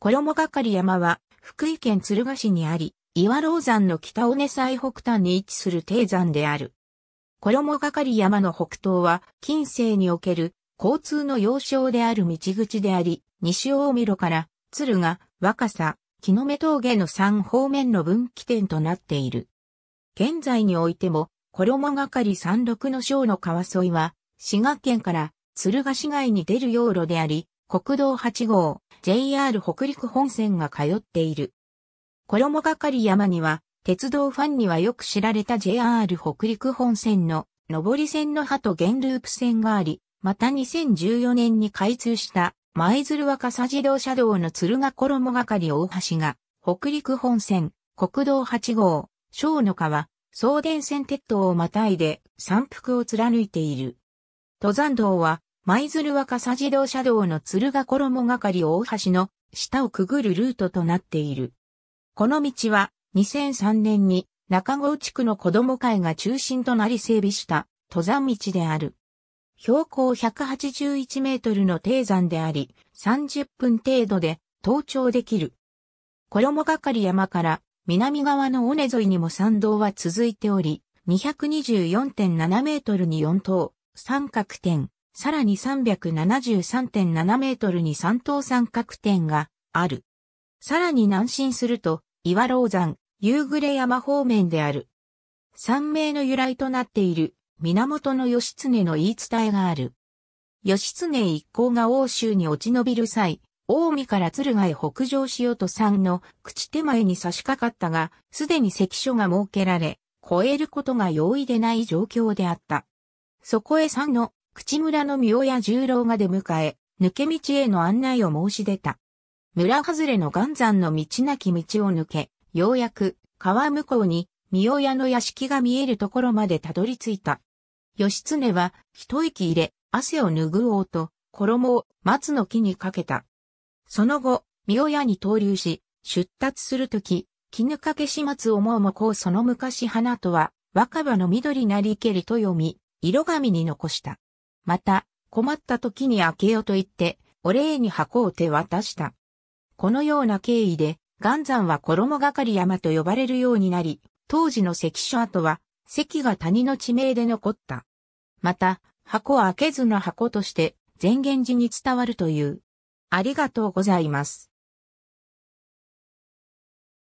衣掛山は、福井県敦賀市にあり、岩老山の北尾根最北端に位置する低山である。衣掛山の北東は、近世における交通の要衝である道口であり、西大見路から敦賀、若狭、木の目峠の3方面の分岐点となっている。現在においても、衣掛山麓の省の川沿いは、滋賀県から敦賀市街に出る用路であり、国道8号、JR 北陸本線が通っている。衣がかり山には、鉄道ファンにはよく知られた JR 北陸本線の上り線の鳩と原ループ線があり、また2014年に開通した舞鶴若狭自動車道の鶴ヶ衣がかり大橋が、北陸本線、国道8号、小野川、送電線鉄塔をまたいで山腹を貫いている。登山道は舞鶴若狭自動車道の鶴ヶ衣係大橋の下をくぐるルートとなっている。この道は2003年に中郷地区の子供会が中心となり整備した登山道である。標高181メートルの低山であり、30分程度で登頂できる。衣り山から南側の尾根沿いにも山道は続いており、224.7メートルに4等、三角点、さらに373.7メートルに三等三角点がある。さらに南進すると、岩老山、夕暮れ山方面である。三名の由来となっている、源義経の言い伝えがある。義経一行が欧州に落ち延びる際、近江から鶴賀へ北上しようと山の口手前に差し掛かったが、すでに関所が設けられ、越えることが容易でない状況であった。そこへ山の口村の三親十郎が出迎え、抜け道への案内を申し出た。村外れの岩山の道なき道を抜け、ようやく川向こうに三親の屋敷が見えるところまでたどり着いた。義経は一息入れ、汗を拭おうと、衣を松の木にかけた。その後、三親に投留し、出立するとき、絹掛け始末思うもこうその昔花とは、若葉の緑なりけりと読み、色紙に残した。また、困った時に開けようと言って、お礼に箱を手渡した。このような経緯で、岩山は衣がかり山と呼ばれるようになり、当時の関所跡は、関が谷の地名で残った。また、箱開けずの箱として、前言寺に伝わるという。ありがとうございます。